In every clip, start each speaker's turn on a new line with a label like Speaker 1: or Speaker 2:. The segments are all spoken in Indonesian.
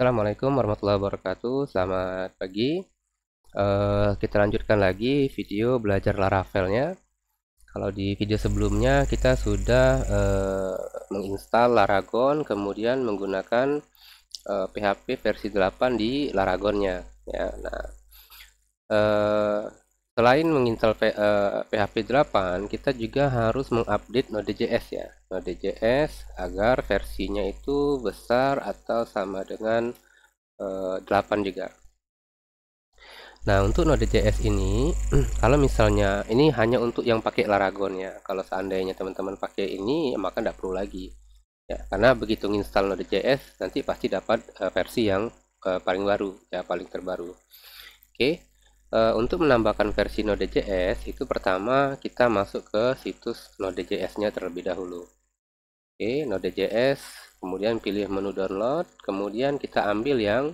Speaker 1: Assalamualaikum warahmatullahi wabarakatuh Selamat pagi uh, Kita lanjutkan lagi video belajar Laravelnya Kalau di video sebelumnya kita sudah uh, menginstal Laragon Kemudian menggunakan uh, eh, PHP versi 8 di Laragonnya ya, Nah, uh, Selain menginstal uh, eh, PHP 8, kita juga harus mengupdate Node.js ya. Node.js agar versinya itu besar atau sama dengan uh, 8 juga. Nah, untuk Node.js ini, kalau misalnya ini hanya untuk yang pakai Laragon ya. Kalau seandainya teman-teman pakai ini, ya maka tidak perlu lagi. Ya, karena begitu install Node.js nanti pasti dapat uh, versi yang uh, paling baru, ya paling terbaru. Oke. Okay. Uh, untuk menambahkan versi Node.js itu pertama kita masuk ke situs Node.js-nya terlebih dahulu. Oke, Node.js, kemudian pilih menu download, kemudian kita ambil yang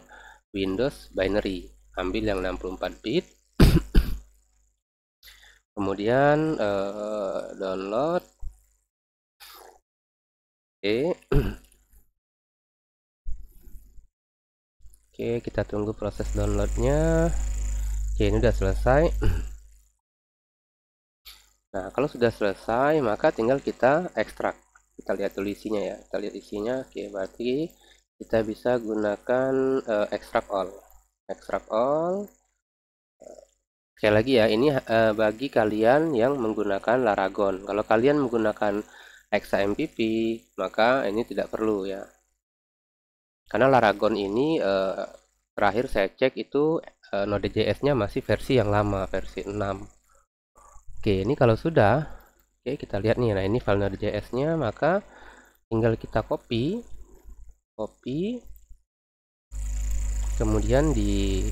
Speaker 1: Windows binary, ambil yang 64 bit. kemudian uh, download. Oke. Oke, kita tunggu proses downloadnya oke ini sudah selesai nah kalau sudah selesai maka tinggal kita ekstrak kita lihat dulu isinya ya kita lihat isinya oke berarti kita bisa gunakan uh, eh, extract all extract all sekali lagi ya ini uh, bagi kalian yang menggunakan Laragon kalau kalian menggunakan XAMPP maka ini tidak perlu ya karena Laragon ini uh, terakhir saya cek itu uh, eh, Node.js-nya masih versi yang lama, versi 6. Oke, ini kalau sudah, oke kita lihat nih. Nah, ini file Node.js-nya, maka tinggal kita copy, copy, kemudian di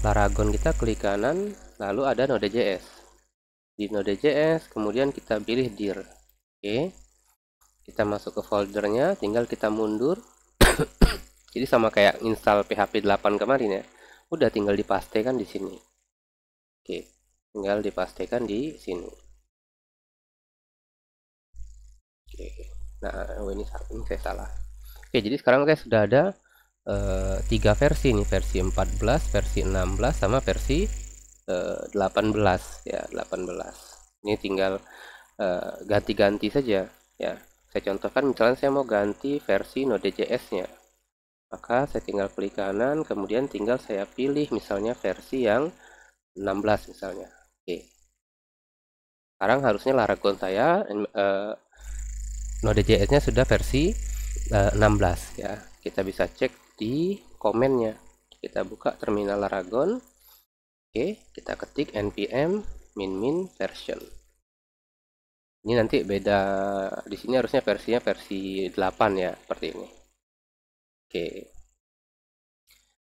Speaker 1: Paragon kita klik kanan, lalu ada Node.js. Di Node.js, kemudian kita pilih dir. Oke, kita masuk ke foldernya, tinggal kita mundur. Jadi sama kayak install PHP 8 kemarin ya udah tinggal dipastikan di sini oke tinggal dipastikan di sini oke nah oh, ini, ini saya salah oke jadi sekarang saya sudah ada eh, tiga uh, versi nih versi 14 versi 16 sama versi uh, eh, 18 ya 18 ini tinggal eh, ganti-ganti uh, saja ya saya contohkan misalnya saya mau ganti versi Node.js nya maka saya tinggal klik kanan kemudian tinggal saya pilih misalnya versi yang 16 misalnya oke sekarang harusnya Laragon saya uh, eh, Node.js nya sudah versi uh, eh, 16 ya kita bisa cek di komennya kita buka terminal Laragon oke kita ketik npm min min version ini nanti beda di sini harusnya versinya versi 8 ya seperti ini Oke.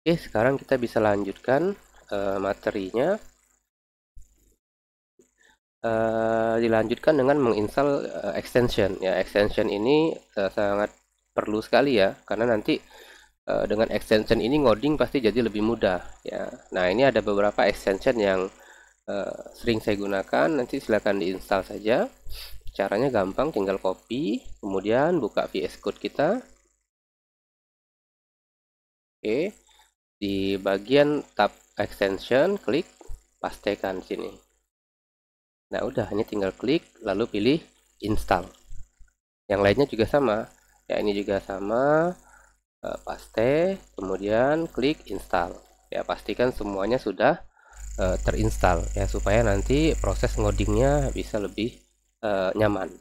Speaker 1: Oke, sekarang kita bisa lanjutkan uh, materinya. Uh, dilanjutkan dengan menginstal uh, extension ya extension ini uh, sangat perlu sekali ya karena nanti uh, dengan extension ini ngoding pasti jadi lebih mudah ya nah ini ada beberapa extension yang uh, sering saya gunakan nanti silahkan diinstal saja caranya gampang tinggal copy kemudian buka VS Code kita Oke, di bagian tab extension klik pastekan sini. Nah, udah hanya tinggal klik lalu pilih install. Yang lainnya juga sama. Ya, ini juga sama. Eh, paste, kemudian klik install. Ya, pastikan semuanya sudah e, terinstall ya supaya nanti proses ngodingnya bisa lebih e, nyaman.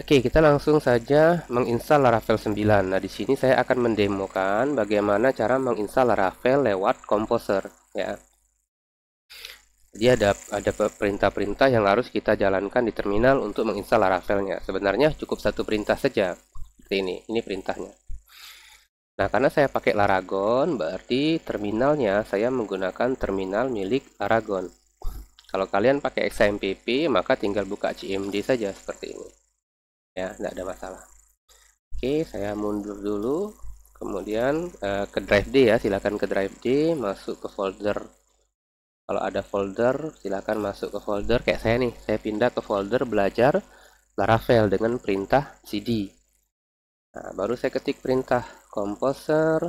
Speaker 1: Oke, kita langsung saja menginstal Laravel 9. Nah, di sini saya akan mendemokan bagaimana cara menginstal Laravel lewat Composer, ya. Jadi ada ada perintah-perintah yang harus kita jalankan di terminal untuk menginstal Laravelnya. Sebenarnya cukup satu perintah saja. Seperti ini, ini perintahnya. Nah, karena saya pakai Laragon, berarti terminalnya saya menggunakan terminal milik Laragon. Kalau kalian pakai XMPP, maka tinggal buka CMD saja seperti ini ya tidak ada masalah oke saya mundur dulu kemudian eh, ke drive D ya silahkan ke drive D masuk ke folder kalau ada folder silahkan masuk ke folder kayak saya nih saya pindah ke folder belajar Laravel dengan perintah cd nah, baru saya ketik perintah composer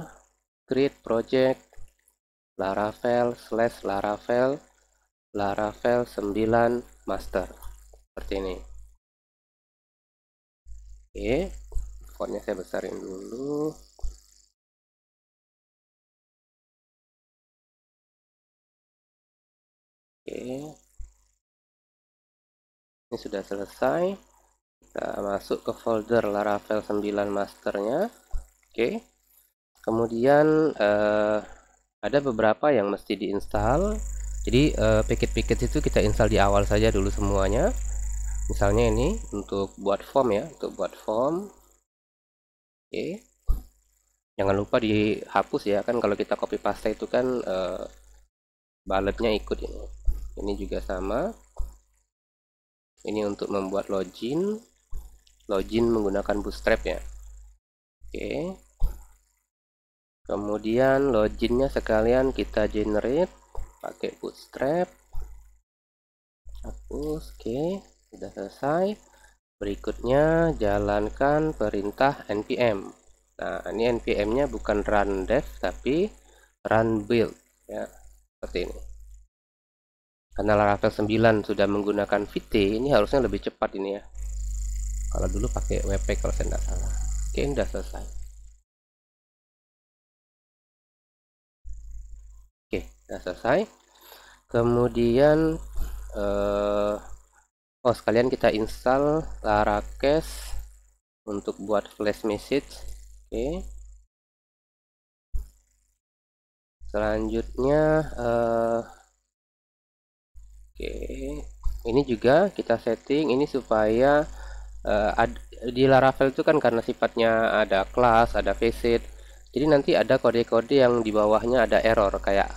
Speaker 1: create project laravel slash laravel laravel 9 master seperti ini oke fontnya saya besarin dulu oke ini sudah selesai kita masuk ke folder laravel 9 masternya oke kemudian eh, ada beberapa yang mesti diinstal jadi eh, paket-paket itu kita install di awal saja dulu semuanya misalnya ini untuk buat form ya untuk buat form oke okay. jangan lupa dihapus ya kan kalau kita copy paste itu kan uh, eh, bulletnya ikut ini ini juga sama ini untuk membuat login login menggunakan bootstrap ya oke okay. kemudian loginnya sekalian kita generate pakai bootstrap hapus oke okay sudah selesai berikutnya jalankan perintah npm nah ini npm nya bukan run dev tapi run build ya seperti ini karena Laravel 9 sudah menggunakan vt ini harusnya lebih cepat ini ya kalau dulu pakai WP kalau saya tidak salah oke sudah selesai oke sudah selesai kemudian eh, oh sekalian kita install laracache untuk buat flash message oke okay. selanjutnya uh, oke okay. ini juga kita setting ini supaya uh, ad, di Laravel itu kan karena sifatnya ada class, ada visit, jadi nanti ada kode-kode yang di bawahnya ada error kayak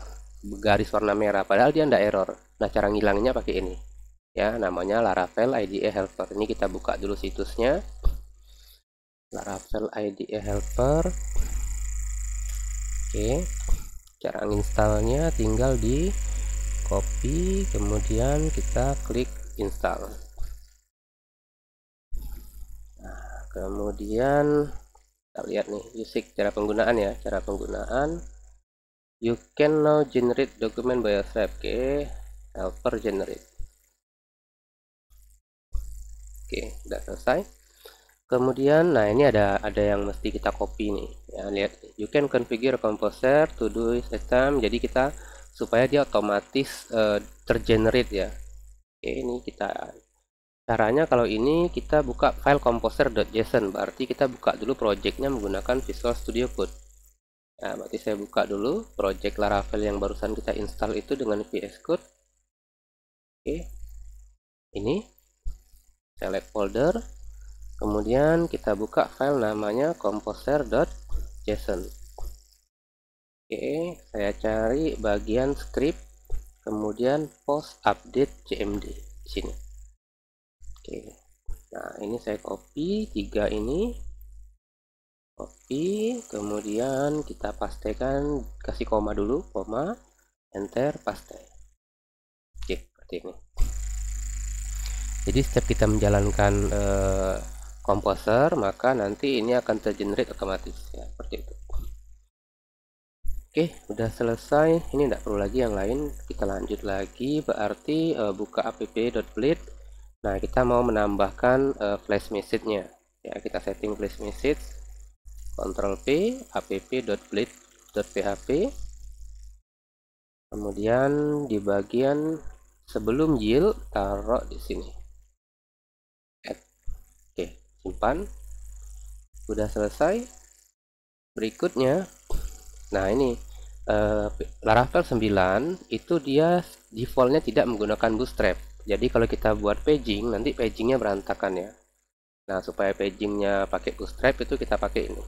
Speaker 1: garis warna merah padahal dia enggak error nah cara ngilanginnya pakai ini ya namanya Laravel IDE helper ini kita buka dulu situsnya Laravel IDE helper oke cara installnya tinggal di copy kemudian kita klik install nah, kemudian kita lihat nih basic cara penggunaan ya cara penggunaan you can now generate document by yourself oke okay. helper generate Oke, sudah selesai. Kemudian, nah ini ada ada yang mesti kita copy nih. Ya, lihat, you can configure composer to do system. Jadi kita supaya dia otomatis uh, tergenerate ya. Oke, ini kita caranya kalau ini kita buka file composer.json. Berarti kita buka dulu projectnya menggunakan Visual Studio Code. Nah, berarti saya buka dulu project Laravel yang barusan kita install itu dengan VS Code. Oke, ini select folder kemudian kita buka file namanya composer.json oke saya cari bagian script kemudian post update cmd di sini oke nah ini saya copy tiga ini copy kemudian kita pastekan kasih koma dulu koma enter paste oke seperti ini jadi setiap kita menjalankan komposer eh, komposer maka nanti ini akan tergenerate otomatis ya seperti itu Oke, udah selesai. Ini tidak perlu lagi yang lain. Kita lanjut lagi, berarti uh, buka app.blade. Nah, kita mau menambahkan uh, flash message-nya. Ya, kita setting flash message. Ctrl P, app.blade.php. Kemudian di bagian sebelum yield taruh di sini simpan sudah selesai berikutnya nah ini uh, Laravel 9 itu dia defaultnya tidak menggunakan bootstrap jadi kalau kita buat paging nanti pagingnya berantakan ya nah supaya pagingnya pakai bootstrap itu kita pakai ini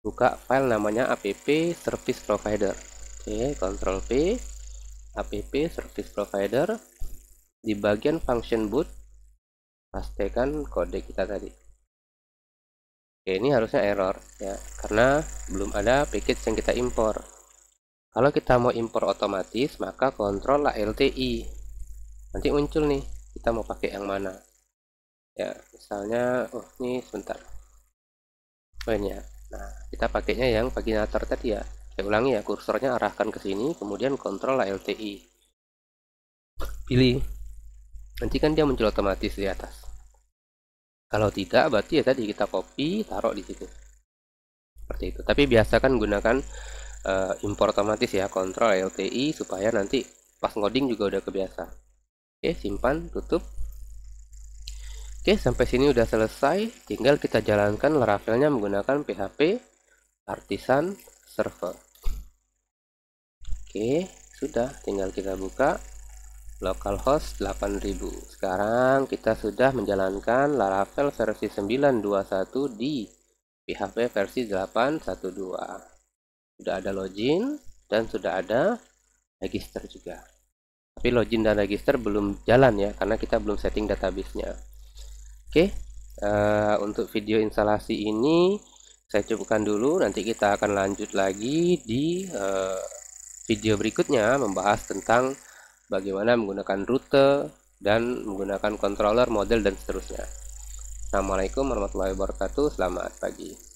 Speaker 1: buka file namanya app service provider oke Control p app service provider di bagian function boot pastikan kode kita tadi oke ini harusnya error ya karena belum ada package yang kita impor kalau kita mau impor otomatis maka kontrol LTI nanti muncul nih kita mau pakai yang mana ya misalnya oh ini sebentar oh ini ya nah kita pakainya yang paginator tadi ya saya ulangi ya kursornya arahkan ke sini kemudian kontrol LTI pilih nanti kan dia muncul otomatis di atas kalau tidak, berarti ya tadi kita copy, taruh di situ. Seperti itu. Tapi biasakan gunakan uh, eh, import otomatis ya, kontrol LTI supaya nanti pas ngoding juga udah kebiasa. Oke, simpan, tutup. Oke, sampai sini udah selesai. Tinggal kita jalankan Laravelnya menggunakan PHP Artisan Server. Oke, sudah. Tinggal kita buka localhost 8000 sekarang kita sudah menjalankan laravel versi 921 di php versi 812 sudah ada login dan sudah ada register juga tapi login dan register belum jalan ya karena kita belum setting database-nya. oke uh, untuk video instalasi ini saya cukupkan dulu nanti kita akan lanjut lagi di uh, video berikutnya membahas tentang bagaimana menggunakan rute dan menggunakan controller, model, dan seterusnya. Assalamualaikum warahmatullahi wabarakatuh, selamat pagi.